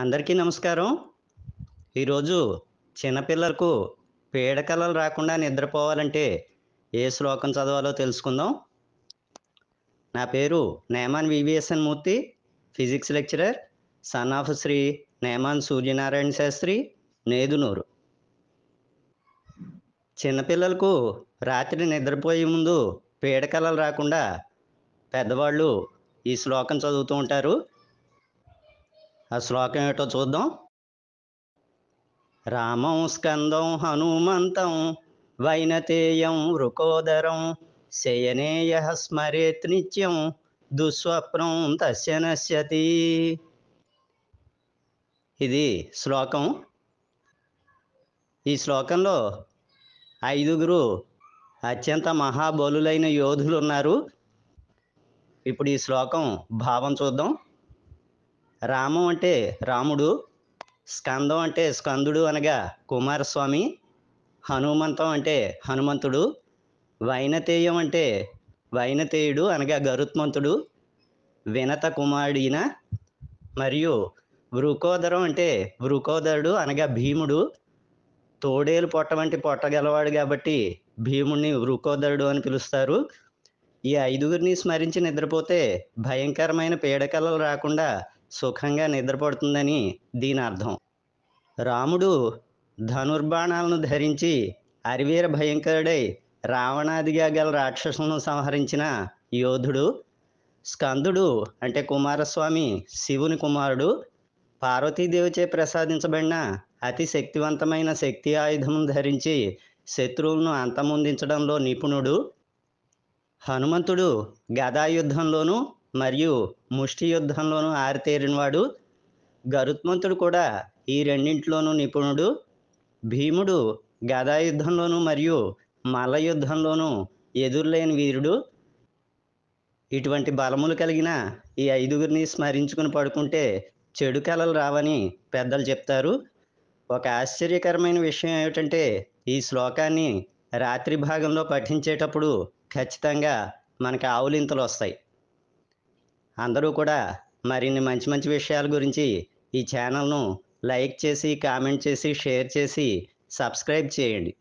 అందరికీ నమస్కారం ఈరోజు చిన్నపిల్లలకు పీడకలలు రాకుండా నిద్రపోవాలంటే ఏ శ్లోకం చదవాలో తెలుసుకుందాం నా పేరు Neman VVSN Murthy physics lecturer son of Shri Neman Suryanarayana Sastri Nedunuru చిన్నపిల్లలకు రాత్రి నిద్రపోయే ముందు పీడకలలు రాకుండా పెద్దవాళ్ళు ఈ శ్లోకం చదువుతూ ఉంటారు ఆ శ్లోకం ఏమిటో చూద్దాం రామం స్కందం హనుమంతం వైనతేయం వృకోదరం శయనేయ స్మరేత్ నిత్యం దుస్వప్నం తస్య నశ్యతి ఇది శ్లోకం ఈ శ్లోకంలో ఐదుగురు అత్యంత మహాబలులైన యోధులు ఉన్నారు ఇప్పుడు ఈ శ్లోకం భావం చూద్దాం రామం అంటే రాముడు స్కందం అంటే స్కందుడు అనగా కుమారస్వామి హనుమంతం అంటే హనుమంతుడు వైనతేయం అంటే వైనతేయుడు అనగా గరుత్మంతుడు వినత కుమారుడిన మరియు వృకోదరం అంటే వృకోదరుడు అనగా భీముడు తోడేలు పొట్ట వంటి పొట్ట గలవాడు కాబట్టి భీముడిని వృకోదరుడు అని పిలుస్తారు ఈ ఐదుగురిని స్మరించి నిద్రపోతే భయంకరమైన పీడకలలు రాకుండా సుఖంగా నిద్రపడుతుందని దీని అర్థం రాముడు ధనుర్బాణాలను ధరించి అరివీర భయంకరుడై రావణాదిగా గల రాక్షసులను సంహరించిన యోధుడు స్కందుడు అంటే కుమారస్వామి శివుని కుమారుడు పార్వతీదేవిచే ప్రసాదించబడిన అతి శక్తివంతమైన శక్తి ఆయుధం ధరించి శత్రువులను అంతమొందించడంలో నిపుణుడు హనుమంతుడు గదాయుద్ధంలోనూ మరియు ముష్టి యుద్ధంలోనూ ఆరితేరినవాడు గరుత్మంతుడు కూడా ఈ రెండింటిలోనూ నిపుణుడు భీముడు గదాయుద్ధంలోనూ మరియు మల్ల యుద్ధంలోనూ ఎదురులేని వీరుడు ఇటువంటి బలములు కలిగిన ఈ ఐదుగురిని స్మరించుకుని పడుకుంటే చెడు కళలు రావని పెద్దలు చెప్తారు ఒక ఆశ్చర్యకరమైన విషయం ఏమిటంటే ఈ శ్లోకాన్ని రాత్రి భాగంలో పఠించేటప్పుడు ఖచ్చితంగా మనకి ఆవులింతలు వస్తాయి అందరూ కూడా మరిన్ని మంచి మంచి విషయాల గురించి ఈ ఛానల్ను లైక్ చేసి కామెంట్ చేసి షేర్ చేసి సబ్స్క్రైబ్ చేయండి